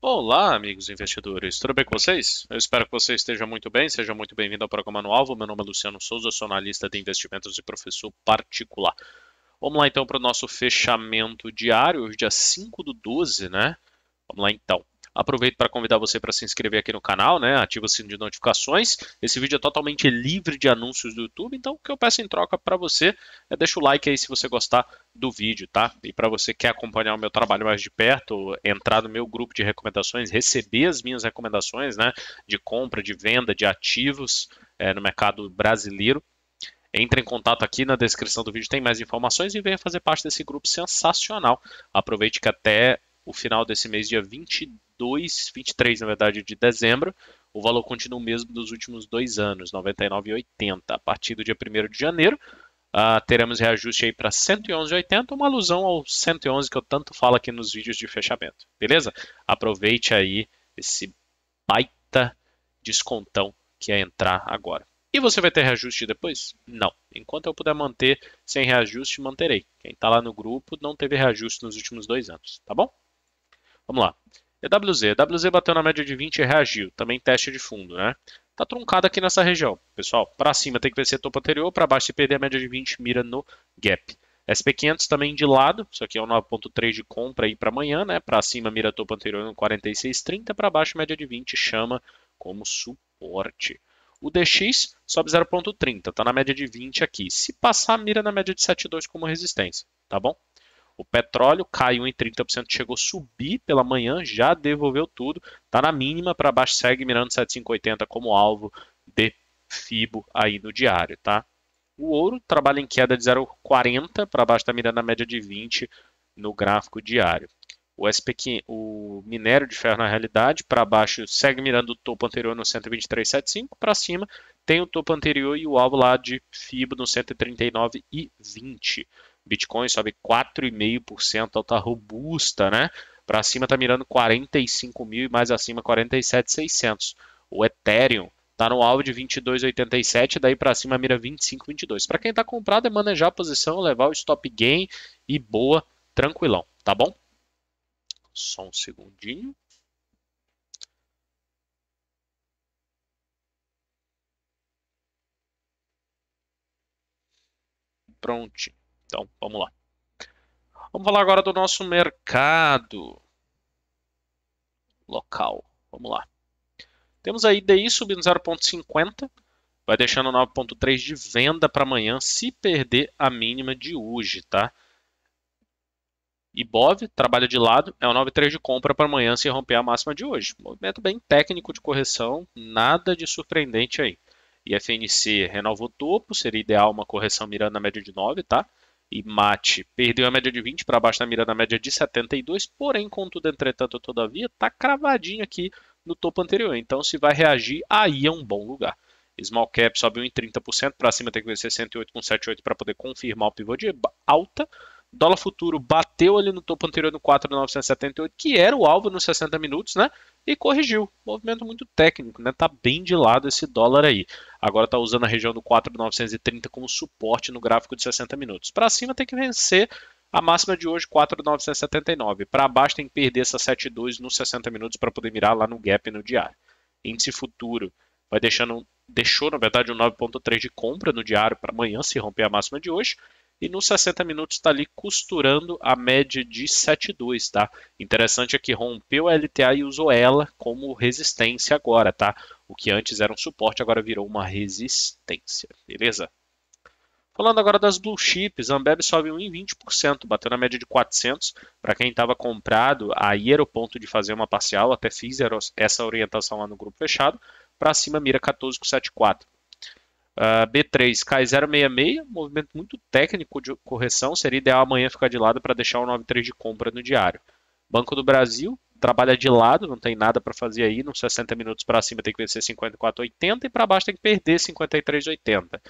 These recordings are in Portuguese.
Olá, amigos investidores, tudo bem com vocês? Eu espero que você esteja muito bem, seja muito bem-vindo ao programa no Alvo. Meu nome é Luciano Souza, sou analista de investimentos e professor particular. Vamos lá então para o nosso fechamento diário, hoje dia 5 do 12, né? Vamos lá então. Aproveito para convidar você para se inscrever aqui no canal, né? Ativa o sino de notificações. Esse vídeo é totalmente livre de anúncios do YouTube, então o que eu peço em troca para você é deixa o like aí se você gostar do vídeo, tá? E para você que quer acompanhar o meu trabalho mais de perto, entrar no meu grupo de recomendações, receber as minhas recomendações, né? De compra, de venda, de ativos é, no mercado brasileiro. Entre em contato aqui na descrição do vídeo, tem mais informações e venha fazer parte desse grupo sensacional. Aproveite que até o final desse mês, dia 22, 23 na verdade, de dezembro. O valor continua o mesmo dos últimos dois anos, 99,80. A partir do dia 1 de janeiro, uh, teremos reajuste aí para 111,80, uma alusão ao 111 que eu tanto falo aqui nos vídeos de fechamento. Beleza? Aproveite aí esse baita descontão que é entrar agora. E você vai ter reajuste depois? Não. Enquanto eu puder manter sem reajuste, manterei. Quem está lá no grupo não teve reajuste nos últimos dois anos, tá bom? Vamos lá. EWZ. EWZ bateu na média de 20 e reagiu. Também teste de fundo, né? Tá truncado aqui nessa região. Pessoal, para cima tem que vencer topo anterior, para baixo se perder a média de 20, mira no gap. SP500 também de lado, isso aqui é um 9.3 de compra aí para amanhã, né? Para cima mira topo anterior no 46.30, para baixo média de 20 chama como suporte. O DX sobe 0.30, tá na média de 20 aqui. Se passar, mira na média de 7.2 como resistência, tá bom? O petróleo caiu em 30%, chegou a subir pela manhã, já devolveu tudo, está na mínima para baixo, segue mirando 7,580 como alvo de FIBO aí no diário, tá? O ouro trabalha em queda de 0,40 para baixo, está mirando a média de 20 no gráfico diário. O, SP, o minério de ferro, na realidade, para baixo segue mirando o topo anterior no 123,75, para cima tem o topo anterior e o alvo lá de FIBO no 139,20. Bitcoin sobe 4,5%, alta então tá robusta, né? Para cima está mirando 45 mil e mais acima 47,600. O Ethereum está no alvo de 22,87, daí para cima mira 25,22. Para quem está comprado é manejar a posição, levar o stop gain e boa, tranquilão, tá bom? Só um segundinho. Prontinho. Então, vamos lá. Vamos falar agora do nosso mercado local. Vamos lá. Temos aí DI subindo 0,50, vai deixando 9,3 de venda para amanhã, se perder a mínima de hoje, tá? IBOV trabalha de lado, é o 9,3 de compra para amanhã se romper a máxima de hoje. Movimento bem técnico de correção, nada de surpreendente aí. IFNC renovou o topo, seria ideal uma correção mirando na média de 9, tá? e mate perdeu a média de 20 para baixo na mira da média de 72, porém, contudo, entretanto, todavia, está cravadinho aqui no topo anterior. Então, se vai reagir, aí é um bom lugar. Small cap subiu em 30%, para cima tem que ver 68,78 para poder confirmar o pivô de alta dólar futuro bateu ali no topo anterior no 4,978, que era o alvo nos 60 minutos, né? E corrigiu. Movimento muito técnico, né? Tá bem de lado esse dólar aí. Agora tá usando a região do 4,930 como suporte no gráfico de 60 minutos. Para cima tem que vencer a máxima de hoje 4,979. Para baixo tem que perder essa 7,2 nos 60 minutos para poder mirar lá no gap no diário. Índice futuro vai deixando deixou, na verdade, um 9,3 de compra no diário para amanhã, se romper a máxima de hoje. E nos 60 minutos está ali costurando a média de 7,2, tá? Interessante é que rompeu a LTA e usou ela como resistência agora, tá? O que antes era um suporte, agora virou uma resistência, beleza? Falando agora das blue chips, a Ambev sobe 1,20%, bateu na média de 400. Para quem estava comprado, aí era o ponto de fazer uma parcial, até fiz essa orientação lá no grupo fechado. Para cima mira 14,74. Uh, B3, cai 066, movimento muito técnico de correção, seria ideal amanhã ficar de lado para deixar o 93 de compra no diário. Banco do Brasil, trabalha de lado, não tem nada para fazer aí, nos 60 minutos para cima tem que vencer 54,80 e para baixo tem que perder 53,80.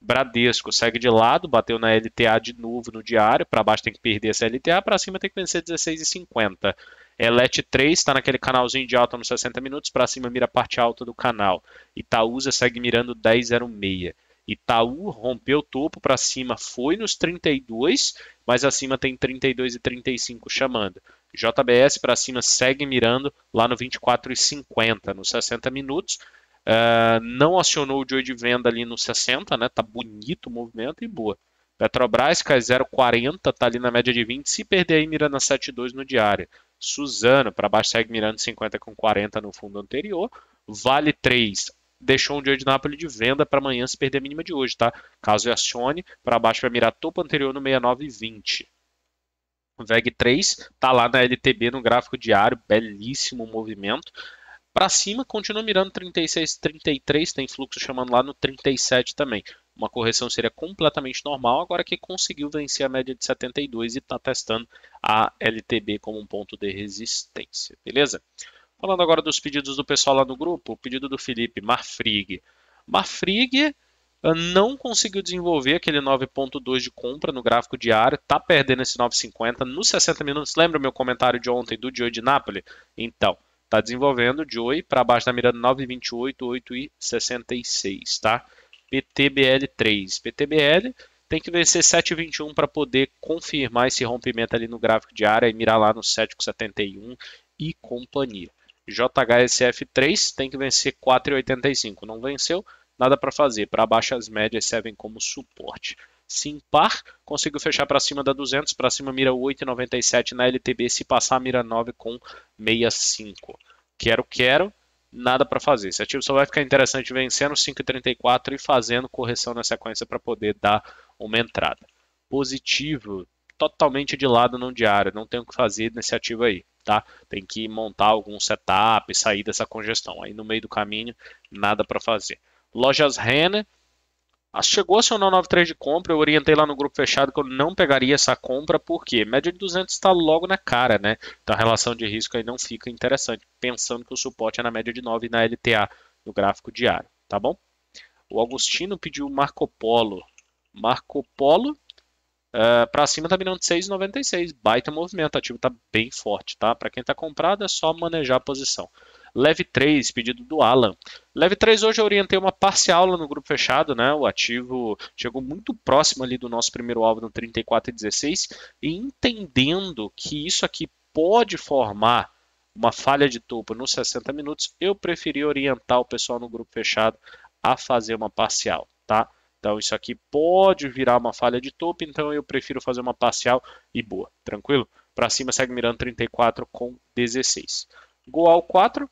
Bradesco segue de lado, bateu na LTA de novo no diário, para baixo tem que perder essa LTA, para cima tem que vencer 16,50. É, 3 está naquele canalzinho de alta nos 60 minutos, para cima mira a parte alta do canal. Itaúsa segue mirando 10,06. Itaú rompeu o topo para cima, foi nos 32, mas acima tem 32 e 35 chamando. JBS para cima segue mirando lá no 24 e 50, nos 60 minutos. Uh, não acionou o joy de venda ali nos 60, né? Tá bonito o movimento e boa. Petrobras cai 0,40, tá ali na média de 20. Se perder aí, mira na 7,2 no diário. Suzano, para baixo segue mirando 50 com 40 no fundo anterior. Vale 3, deixou um dia de Nápoles de venda para amanhã se perder a mínima de hoje, tá? Caso acione, para baixo vai mirar topo anterior no 69,20. VEG 3 tá lá na LTB no gráfico diário, belíssimo movimento. Para cima, continua mirando 36,33, tem fluxo chamando lá no 37 também. Uma correção seria completamente normal, agora que conseguiu vencer a média de 72 e está testando a LTB como um ponto de resistência, beleza? Falando agora dos pedidos do pessoal lá no grupo, o pedido do Felipe Marfrig. Marfrig ah, não conseguiu desenvolver aquele 9.2 de compra no gráfico diário, está perdendo esse 9.50 nos 60 minutos. Lembra o meu comentário de ontem do Joey de Nápoles? Então, está desenvolvendo Joey para baixo da mira 9.28, 8.66, tá? PTBL3. PTBL tem que vencer 7,21 para poder confirmar esse rompimento ali no gráfico de área e mirar lá no 7,71 e companhia. JHSF3 tem que vencer 4,85. Não venceu, nada para fazer. Para baixo as médias servem como suporte. Simpar conseguiu fechar para cima da 200, para cima mira 8,97 na LTB, se passar mira 9,65. Quero, quero, nada para fazer. Esse ativo só vai ficar interessante vencendo 5,34 e fazendo correção na sequência para poder dar uma entrada. Positivo, totalmente de lado no diário, não tem o que fazer nesse ativo aí. Tá? Tem que montar algum setup, sair dessa congestão. Aí no meio do caminho, nada para fazer. Lojas Renner, ah, chegou a ser um 993 de compra, eu orientei lá no grupo fechado que eu não pegaria essa compra, porque média de 200 está logo na cara, né? Então a relação de risco aí não fica interessante, pensando que o suporte é na média de 9 na LTA, no gráfico diário, tá bom? O Agostino pediu Marco Polo. Marco Polo uh, é, para cima tá mirando 6,96. Baita movimento, ativo tá bem forte, tá? Para quem tá comprado é só manejar a posição. Leve 3, pedido do Alan. Leve 3 hoje eu orientei uma parcial lá no grupo fechado, né? O ativo chegou muito próximo ali do nosso primeiro alvo no 34 e 16 e entendendo que isso aqui pode formar uma falha de topo nos 60 minutos, eu preferi orientar o pessoal no grupo fechado a fazer uma parcial, tá? Então isso aqui pode virar uma falha de topo, então eu prefiro fazer uma parcial e boa, tranquilo? Para cima segue mirando 34 com 16. Goal 4,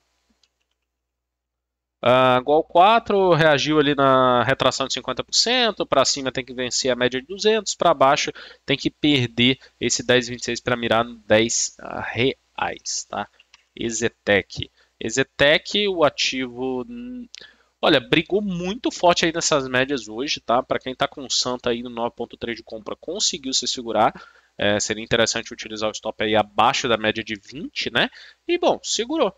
Uh, igual 4 reagiu ali na retração de 50%, para cima tem que vencer a média de 200, para baixo tem que perder esse 10,26 para mirar no 10 reais, tá? Exetec. Exetec, o ativo, olha, brigou muito forte aí nessas médias hoje, tá? Para quem está com o Santa aí no 9.3 de compra, conseguiu se segurar. É, seria interessante utilizar o stop aí abaixo da média de 20, né? E bom, segurou.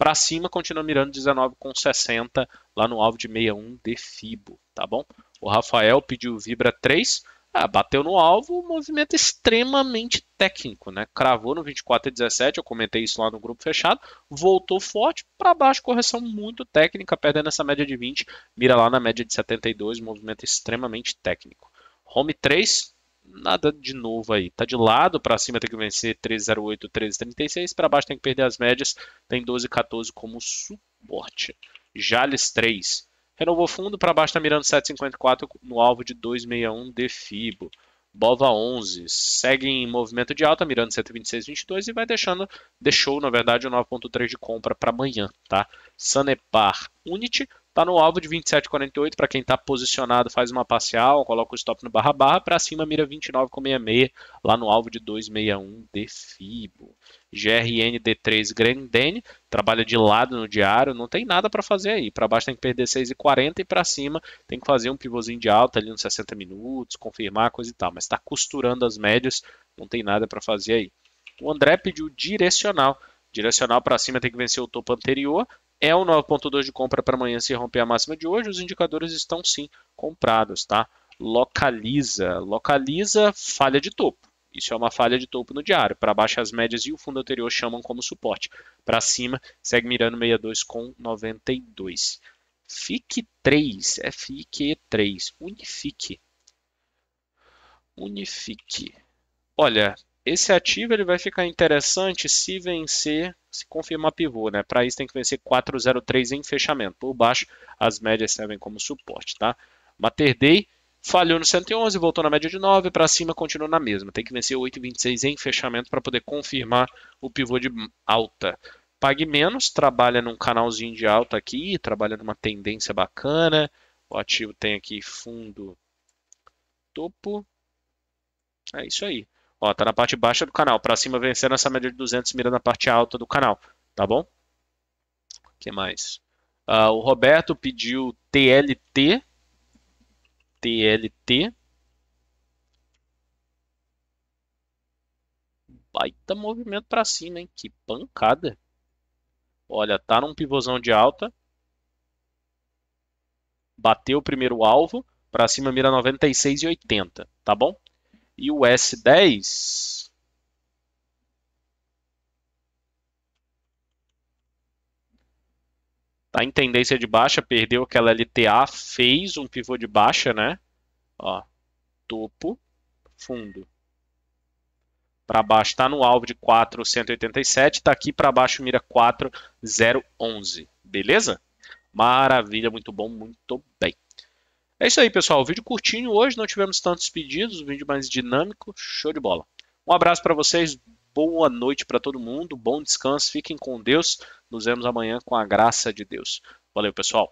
Para cima, continua mirando 19,60 lá no alvo de 61 de Fibo, tá bom? O Rafael pediu Vibra 3, ah, bateu no alvo, movimento extremamente técnico, né? Cravou no 24,17, eu comentei isso lá no grupo fechado, voltou forte para baixo, correção muito técnica, perdendo essa média de 20, mira lá na média de 72, movimento extremamente técnico. Home 3, nada de novo aí. Tá de lado, para cima tem que vencer 1308, 1336, para baixo tem que perder as médias, tem 1214 como suporte. Jales 3. Renovou fundo, para baixo está mirando 754 no alvo de 261 de FIBO. Bova 11 segue em movimento de alta, mirando 126,22 e vai deixando, deixou na verdade o 9,3 de compra para amanhã, tá? Sanepar Unity Está no alvo de 27,48 para quem está posicionado faz uma parcial, coloca o stop no barra barra, para cima mira 29,66 lá no alvo de 2,61 de FIBO. GRND3 Grendene, trabalha de lado no diário, não tem nada para fazer aí. Para baixo tem que perder 6,40 e para cima tem que fazer um pivôzinho de alta ali nos 60 minutos, confirmar coisa e tal, mas está costurando as médias, não tem nada para fazer aí. O André pediu direcional. Direcional para cima tem que vencer o topo anterior, é o 9.2 de compra para amanhã se romper a máxima de hoje, os indicadores estão sim comprados, tá? Localiza, localiza falha de topo. Isso é uma falha de topo no diário. Para baixo as médias e o fundo anterior chamam como suporte. Para cima segue mirando 62 com 92. FIC 3, FIQ 3, Unifique. Unifique. Olha, esse ativo ele vai ficar interessante se vencer se confirma pivô, né? Para isso tem que vencer 4,03 em fechamento. Por baixo, as médias servem como suporte, tá? Mater Day falhou no 111, voltou na média de 9, para cima continua na mesma. Tem que vencer 8,26 em fechamento para poder confirmar o pivô de alta. Pague menos, trabalha num canalzinho de alta aqui, trabalha numa tendência bacana. O ativo tem aqui fundo topo. É isso aí. Ó, tá na parte baixa do canal. Para cima vencendo essa média de 200 mira na parte alta do canal, tá bom? O que mais? Uh, o Roberto pediu TLT. TLT. Baita movimento para cima, hein? Que pancada. Olha, tá num pivôzão de alta. Bateu o primeiro alvo. Para cima mira 96,80. e tá bom? E o S10 tá em tendência de baixa, perdeu aquela LTA, fez um pivô de baixa, né? Ó, topo, fundo. Para baixo está no alvo de 4,187, está aqui para baixo mira 4,011, beleza? Maravilha, muito bom, muito bem. É isso aí, pessoal. Vídeo curtinho hoje, não tivemos tantos pedidos, um vídeo mais dinâmico, show de bola. Um abraço para vocês, boa noite para todo mundo, bom descanso, fiquem com Deus. Nos vemos amanhã com a graça de Deus. Valeu, pessoal.